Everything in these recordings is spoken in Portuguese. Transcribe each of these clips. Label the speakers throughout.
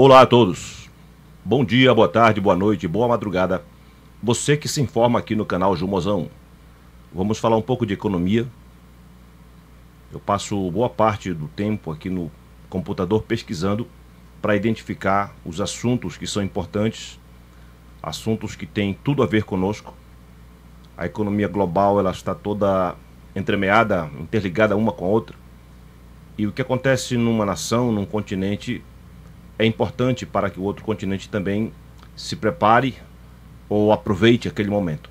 Speaker 1: Olá a todos. Bom dia, boa tarde, boa noite, boa madrugada. Você que se informa aqui no canal Jumozão. Vamos falar um pouco de economia. Eu passo boa parte do tempo aqui no computador pesquisando para identificar os assuntos que são importantes, assuntos que têm tudo a ver conosco. A economia global ela está toda entremeada, interligada uma com a outra. E o que acontece numa nação, num continente, é importante para que o outro continente também se prepare ou aproveite aquele momento.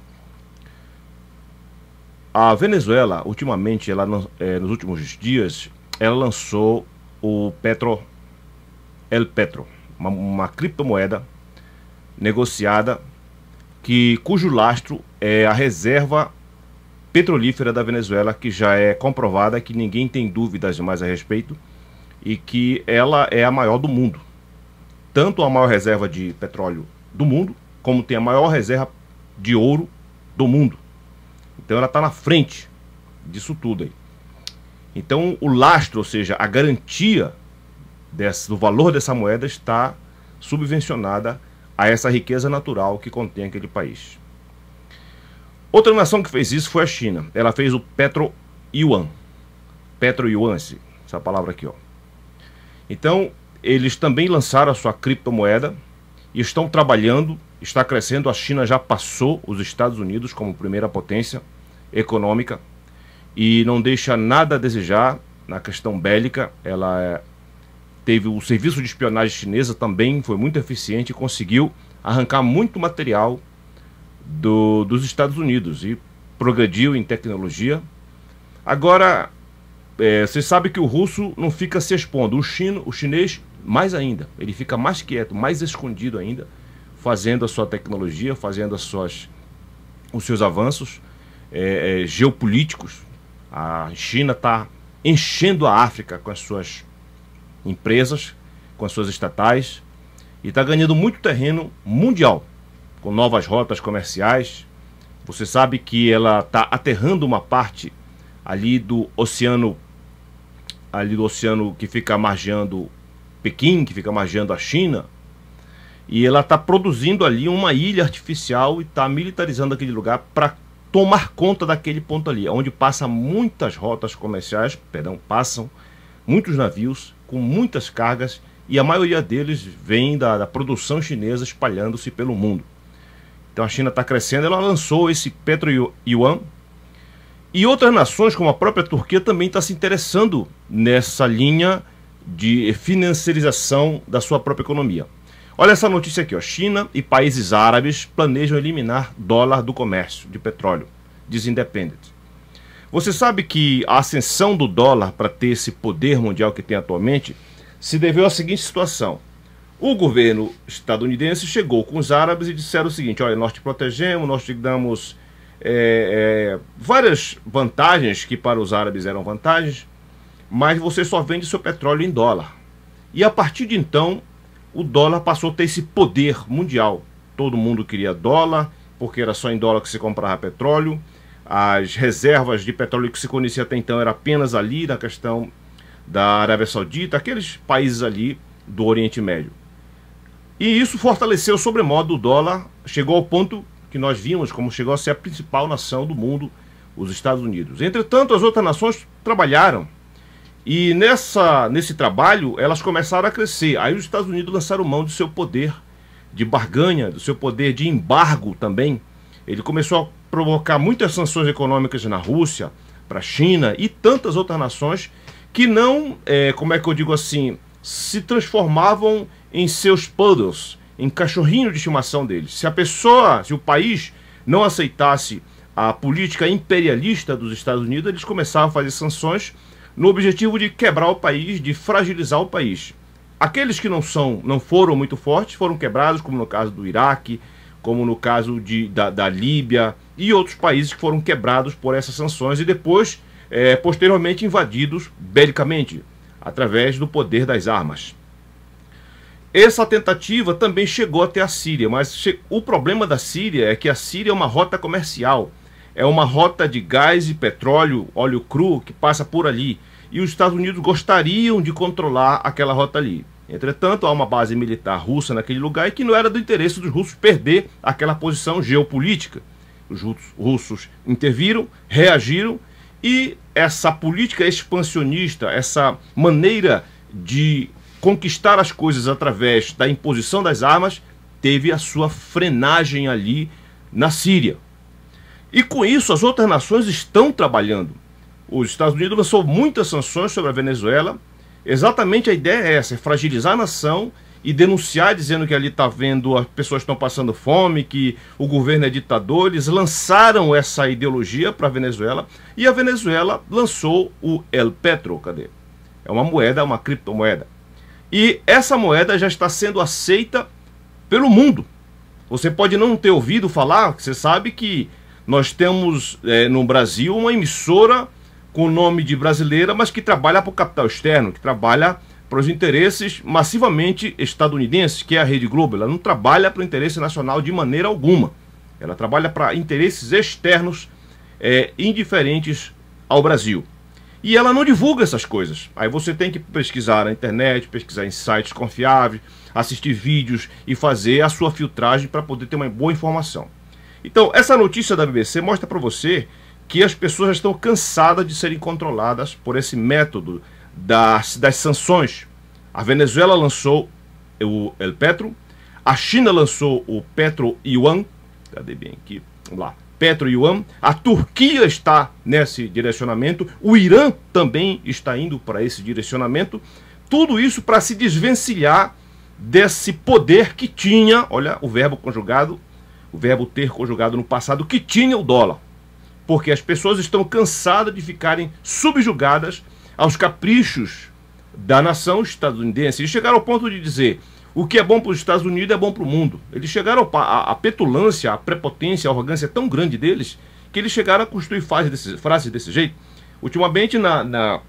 Speaker 1: A Venezuela, ultimamente, ela, é, nos últimos dias, ela lançou o Petro, El Petro, uma, uma criptomoeda negociada que cujo lastro é a reserva petrolífera da Venezuela, que já é comprovada, que ninguém tem dúvidas mais a respeito, e que ela é a maior do mundo tanto a maior reserva de petróleo do mundo, como tem a maior reserva de ouro do mundo. Então ela está na frente disso tudo aí. Então o lastro, ou seja, a garantia desse, do valor dessa moeda está subvencionada a essa riqueza natural que contém aquele país. Outra nação que fez isso foi a China. Ela fez o Petro Yuan. Petro Yuan, essa palavra aqui, ó. Então, eles também lançaram a sua criptomoeda e estão trabalhando, está crescendo. A China já passou os Estados Unidos como primeira potência econômica e não deixa nada a desejar na questão bélica. Ela é, teve o serviço de espionagem chinesa também, foi muito eficiente e conseguiu arrancar muito material do, dos Estados Unidos e progrediu em tecnologia. Agora, é, você sabe que o russo não fica se expondo, o chino, o chinês mais ainda, ele fica mais quieto, mais escondido ainda, fazendo a sua tecnologia, fazendo as suas, os seus avanços é, é, geopolíticos. A China está enchendo a África com as suas empresas, com as suas estatais e está ganhando muito terreno mundial com novas rotas comerciais. Você sabe que ela está aterrando uma parte ali do Oceano ali do oceano que fica margeando Pequim, que fica margeando a China, e ela está produzindo ali uma ilha artificial e está militarizando aquele lugar para tomar conta daquele ponto ali, onde passa muitas rotas comerciais, perdão, passam muitos navios com muitas cargas e a maioria deles vem da, da produção chinesa espalhando-se pelo mundo. Então a China está crescendo, ela lançou esse Petro Yuan, e outras nações, como a própria Turquia, também está se interessando nessa linha de financiarização da sua própria economia. Olha essa notícia aqui: ó. China e países árabes planejam eliminar dólar do comércio de petróleo, diz Independent. Você sabe que a ascensão do dólar para ter esse poder mundial que tem atualmente se deveu à seguinte situação. O governo estadunidense chegou com os árabes e disseram o seguinte: olha, nós te protegemos, nós te damos é, é, várias vantagens que para os árabes eram vantagens, mas você só vende seu petróleo em dólar. E a partir de então, o dólar passou a ter esse poder mundial. Todo mundo queria dólar, porque era só em dólar que se comprava petróleo. As reservas de petróleo que se conhecia até então era apenas ali na questão da Arábia Saudita, aqueles países ali do Oriente Médio. E isso fortaleceu sobremodo o dólar, chegou ao ponto que nós vimos como chegou a ser a principal nação do mundo, os Estados Unidos. Entretanto, as outras nações trabalharam e nessa, nesse trabalho elas começaram a crescer. Aí os Estados Unidos lançaram mão do seu poder de barganha, do seu poder de embargo também. Ele começou a provocar muitas sanções econômicas na Rússia, para a China e tantas outras nações que não, é, como é que eu digo assim, se transformavam em seus puddles, em cachorrinho de estimação deles. Se a pessoa, se o país não aceitasse a política imperialista dos Estados Unidos, eles começavam a fazer sanções no objetivo de quebrar o país, de fragilizar o país. Aqueles que não são, não foram muito fortes, foram quebrados, como no caso do Iraque, como no caso de, da, da Líbia e outros países que foram quebrados por essas sanções e depois, é, posteriormente, invadidos belicamente através do poder das armas. Essa tentativa também chegou até a Síria, mas o problema da Síria é que a Síria é uma rota comercial. É uma rota de gás e petróleo, óleo cru, que passa por ali. E os Estados Unidos gostariam de controlar aquela rota ali. Entretanto, há uma base militar russa naquele lugar e que não era do interesse dos russos perder aquela posição geopolítica. Os russos interviram, reagiram e essa política expansionista, essa maneira de conquistar as coisas através da imposição das armas, teve a sua frenagem ali na Síria. E com isso, as outras nações estão trabalhando. Os Estados Unidos lançou muitas sanções sobre a Venezuela. Exatamente a ideia é essa: é fragilizar a nação e denunciar, dizendo que ali está vendo as pessoas estão passando fome, que o governo é ditador. Eles lançaram essa ideologia para a Venezuela e a Venezuela lançou o El Petro. Cadê? É uma moeda, uma criptomoeda. E essa moeda já está sendo aceita pelo mundo. Você pode não ter ouvido falar, você sabe que nós temos é, no Brasil uma emissora com o nome de brasileira, mas que trabalha para o capital externo, que trabalha para os interesses massivamente estadunidenses, que é a Rede Globo. Ela não trabalha para o interesse nacional de maneira alguma. Ela trabalha para interesses externos é, indiferentes ao Brasil. E ela não divulga essas coisas. Aí você tem que pesquisar na internet, pesquisar em sites confiáveis, assistir vídeos e fazer a sua filtragem para poder ter uma boa informação. Então, essa notícia da BBC mostra para você que as pessoas já estão cansadas de serem controladas por esse método das, das sanções. A Venezuela lançou o El Petro, a China lançou o Petro Yuan. Cadê bem aqui? Vamos lá. Petro Yuan, a Turquia está nesse direcionamento, o Irã também está indo para esse direcionamento, tudo isso para se desvencilhar desse poder que tinha, olha o verbo conjugado, o verbo ter conjugado no passado, que tinha o dólar. Porque as pessoas estão cansadas de ficarem subjugadas aos caprichos da nação estadunidense e chegaram ao ponto de dizer o que é bom para os Estados Unidos é bom para o mundo. Eles chegaram à petulância, à prepotência, à arrogância é tão grande deles que eles chegaram a construir frases desse, frases desse jeito. Ultimamente, na, na,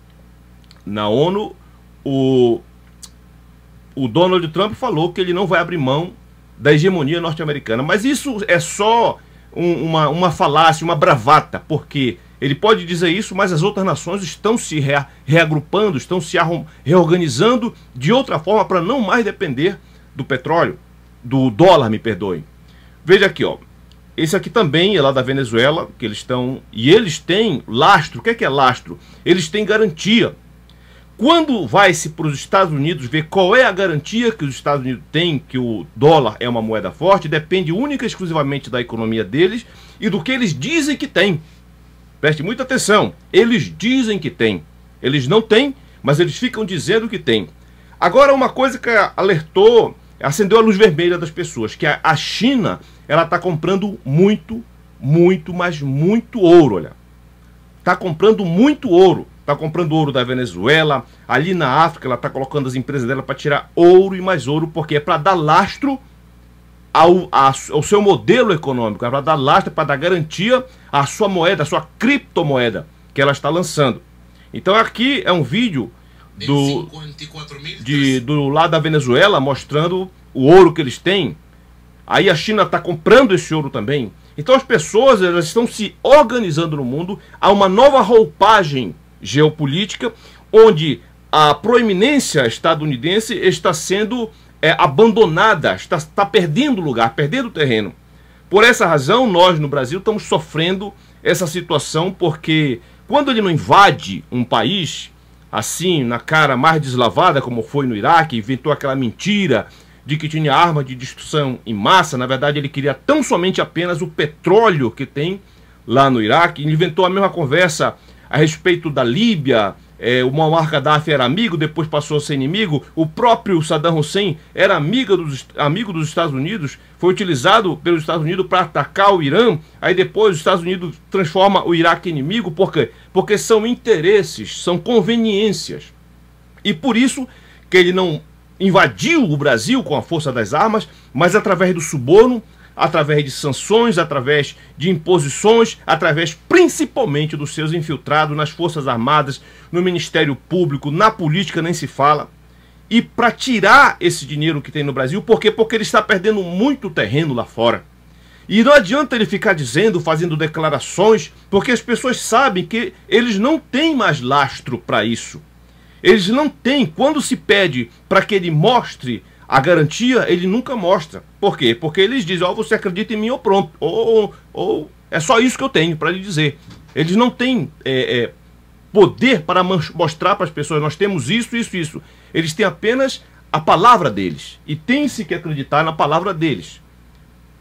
Speaker 1: na ONU, o, o Donald Trump falou que ele não vai abrir mão da hegemonia norte-americana. Mas isso é só um, uma, uma falácia, uma bravata, porque ele pode dizer isso, mas as outras nações estão se reagrupando, estão se reorganizando de outra forma para não mais depender do petróleo, do dólar, me perdoem. Veja aqui, ó. Esse aqui também é lá da Venezuela, que eles estão. E eles têm lastro. O que é, que é lastro? Eles têm garantia. Quando vai-se para os Estados Unidos ver qual é a garantia que os Estados Unidos têm que o dólar é uma moeda forte, depende única e exclusivamente da economia deles e do que eles dizem que têm. Preste muita atenção. Eles dizem que tem. Eles não têm, mas eles ficam dizendo que tem. Agora, uma coisa que alertou, acendeu a luz vermelha das pessoas, que a China ela está comprando muito, muito, mas muito ouro, olha. Está comprando muito ouro. Está comprando ouro da Venezuela. Ali na África, ela está colocando as empresas dela para tirar ouro e mais ouro, porque é para dar lastro ao, ao seu modelo econômico, é para dar lastro, para dar garantia à sua moeda, à sua criptomoeda que ela está lançando. Então aqui é um vídeo do, de, do lado da Venezuela mostrando o ouro que eles têm. Aí a China está comprando esse ouro também. Então as pessoas elas estão se organizando no mundo a uma nova roupagem geopolítica, onde a proeminência estadunidense está sendo é, abandonada, está, está perdendo lugar, perdendo terreno. Por essa razão, nós no Brasil estamos sofrendo essa situação, porque quando ele não invade um país, assim, na cara mais deslavada, como foi no Iraque, inventou aquela mentira de que tinha arma de destruição em massa, na verdade ele queria tão somente apenas o petróleo que tem lá no Iraque, inventou a mesma conversa a respeito da Líbia, é, o Muammar Gaddafi era amigo, depois passou a ser inimigo. O próprio Saddam Hussein era amiga dos, amigo dos Estados Unidos, foi utilizado pelos Estados Unidos para atacar o Irã. Aí depois os Estados Unidos transforma o Iraque em inimigo, por quê? Porque são interesses, são conveniências. E por isso que ele não invadiu o Brasil com a força das armas, mas através do suborno, através de sanções, através de imposições, através principalmente dos seus infiltrados nas Forças Armadas, no Ministério Público, na política nem se fala. E para tirar esse dinheiro que tem no Brasil, por quê? Porque ele está perdendo muito terreno lá fora. E não adianta ele ficar dizendo, fazendo declarações, porque as pessoas sabem que eles não têm mais lastro para isso. Eles não têm. Quando se pede para que ele mostre a garantia ele nunca mostra. Por quê? Porque eles dizem, ó, oh, você acredita em mim ou pronto, ou, ou é só isso que eu tenho para lhe dizer. Eles não têm é, é, poder para mostrar para as pessoas, nós temos isso, isso, isso. Eles têm apenas a palavra deles e tem-se que acreditar na palavra deles.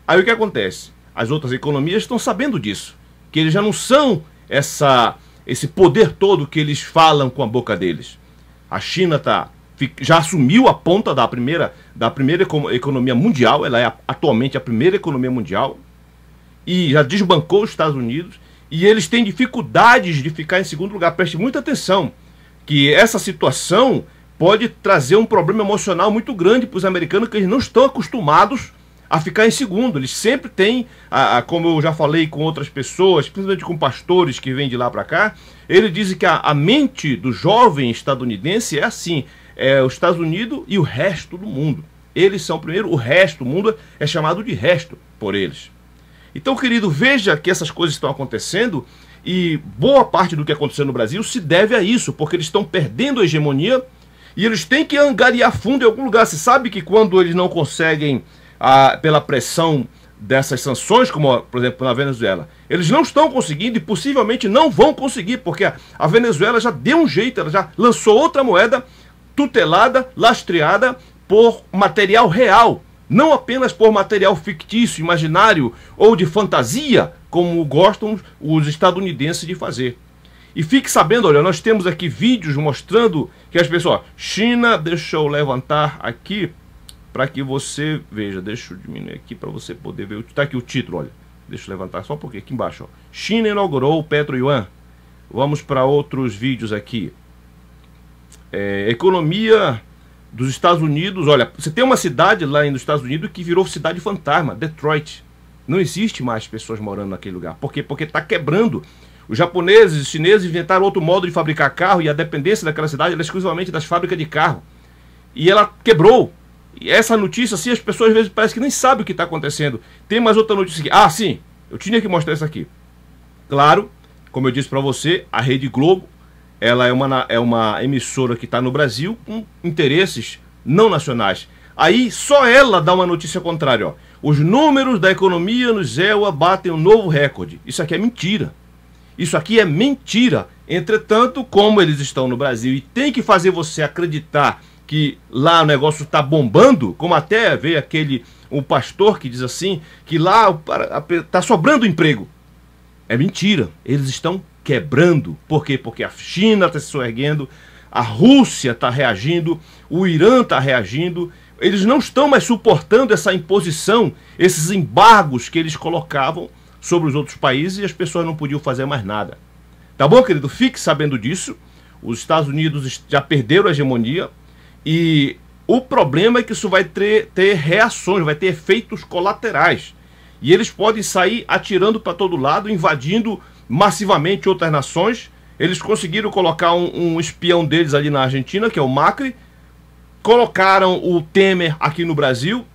Speaker 1: Aí o que acontece? As outras economias estão sabendo disso, que eles já não são essa, esse poder todo que eles falam com a boca deles. A China está já assumiu a ponta da primeira, da primeira economia mundial, ela é atualmente a primeira economia mundial, e já desbancou os Estados Unidos, e eles têm dificuldades de ficar em segundo lugar. Preste muita atenção, que essa situação pode trazer um problema emocional muito grande para os americanos, que eles não estão acostumados a ficar em segundo. Eles sempre têm, a, a, como eu já falei com outras pessoas, principalmente com pastores que vêm de lá para cá, eles dizem que a, a mente do jovem estadunidense é assim é, os Estados Unidos e o resto do mundo. Eles são, primeiro, o resto. do mundo é chamado de resto por eles. Então, querido, veja que essas coisas estão acontecendo e boa parte do que aconteceu no Brasil se deve a isso, porque eles estão perdendo a hegemonia e eles têm que angariar fundo em algum lugar. Você sabe que quando eles não conseguem, a, ah, pela pressão dessas sanções, como por exemplo na Venezuela, eles não estão conseguindo e possivelmente não vão conseguir, porque a, a Venezuela já deu um jeito, ela já lançou outra moeda tutelada, lastreada por material real, não apenas por material fictício, imaginário ou de fantasia, como gostam os estadunidenses de fazer. E fique sabendo, olha, nós temos aqui vídeos mostrando que as pessoas, China, deixa eu levantar aqui para que você veja, deixa eu diminuir aqui para você poder ver, está aqui o título, olha, deixa eu levantar só porque aqui embaixo, ó. China inaugurou o Petro Yuan. Vamos para outros vídeos aqui. É, economia dos Estados Unidos, olha, você tem uma cidade lá nos Estados Unidos que virou cidade fantasma, Detroit. Não existe mais pessoas morando naquele lugar. Por quê? Porque está quebrando. Os japoneses, os chineses inventaram outro modo de fabricar carro e a dependência daquela cidade era exclusivamente das fábricas de carro. E ela quebrou. E essa notícia, assim, as pessoas às vezes parece que nem sabem o que está acontecendo. Tem mais outra notícia aqui. Ah, sim, eu tinha que mostrar isso aqui. Claro, como eu disse para você, a Rede Globo ela é uma, é uma emissora que está no Brasil com interesses não nacionais. Aí só ela dá uma notícia contrária. Ó. Os números da economia no ZEUA batem um novo recorde. Isso aqui é mentira. Isso aqui é mentira. Entretanto, como eles estão no Brasil e tem que fazer você acreditar que lá o negócio está bombando, como até veio aquele um pastor que diz assim que lá está sobrando emprego. É mentira. Eles estão quebrando. Por quê? Porque a China está se erguendo, a Rússia está reagindo, o Irã está reagindo. Eles não estão mais suportando essa imposição, esses embargos que eles colocavam sobre os outros países e as pessoas não podiam fazer mais nada. Tá bom, querido? Fique sabendo disso. Os Estados Unidos já perderam a hegemonia e o problema é que isso vai ter, ter reações, vai ter efeitos colaterais. E eles podem sair atirando para todo lado, invadindo massivamente outras nações. Eles conseguiram colocar um, um espião deles ali na Argentina, que é o Macri. Colocaram o Temer aqui no Brasil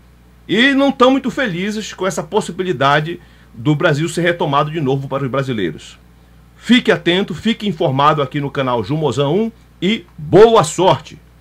Speaker 1: e não estão muito felizes com essa possibilidade do Brasil ser retomado de novo para os brasileiros. Fique atento, fique informado aqui no canal Jumozão 1 e boa sorte!